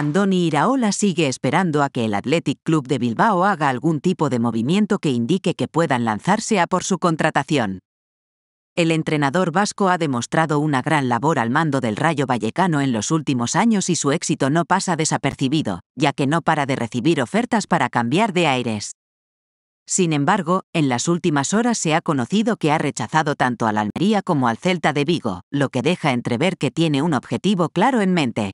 Andoni Iraola sigue esperando a que el Athletic Club de Bilbao haga algún tipo de movimiento que indique que puedan lanzarse a por su contratación. El entrenador vasco ha demostrado una gran labor al mando del Rayo Vallecano en los últimos años y su éxito no pasa desapercibido, ya que no para de recibir ofertas para cambiar de aires. Sin embargo, en las últimas horas se ha conocido que ha rechazado tanto al Almería como al Celta de Vigo, lo que deja entrever que tiene un objetivo claro en mente,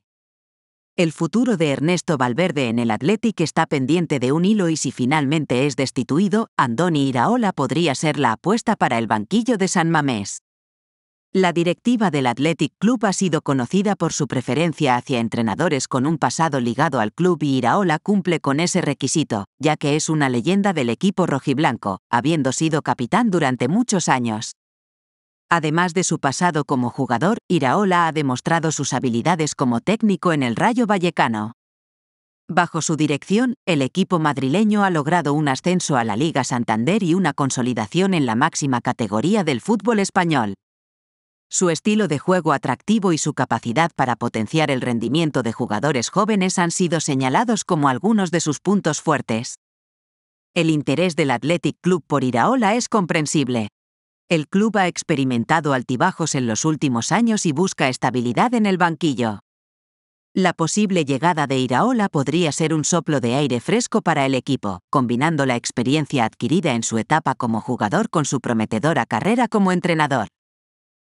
el futuro de Ernesto Valverde en el Athletic está pendiente de un hilo y si finalmente es destituido, Andoni Iraola podría ser la apuesta para el banquillo de San Mamés. La directiva del Athletic Club ha sido conocida por su preferencia hacia entrenadores con un pasado ligado al club y Iraola cumple con ese requisito, ya que es una leyenda del equipo rojiblanco, habiendo sido capitán durante muchos años. Además de su pasado como jugador, Iraola ha demostrado sus habilidades como técnico en el Rayo Vallecano. Bajo su dirección, el equipo madrileño ha logrado un ascenso a la Liga Santander y una consolidación en la máxima categoría del fútbol español. Su estilo de juego atractivo y su capacidad para potenciar el rendimiento de jugadores jóvenes han sido señalados como algunos de sus puntos fuertes. El interés del Athletic Club por Iraola es comprensible, el club ha experimentado altibajos en los últimos años y busca estabilidad en el banquillo. La posible llegada de Iraola podría ser un soplo de aire fresco para el equipo, combinando la experiencia adquirida en su etapa como jugador con su prometedora carrera como entrenador.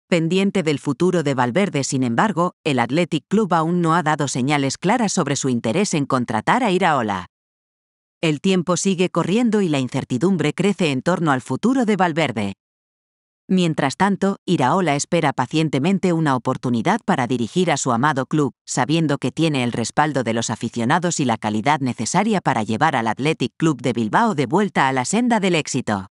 Pendiente del futuro de Valverde, sin embargo, el Athletic Club aún no ha dado señales claras sobre su interés en contratar a Iraola. El tiempo sigue corriendo y la incertidumbre crece en torno al futuro de Valverde, Mientras tanto, Iraola espera pacientemente una oportunidad para dirigir a su amado club, sabiendo que tiene el respaldo de los aficionados y la calidad necesaria para llevar al Athletic Club de Bilbao de vuelta a la senda del éxito.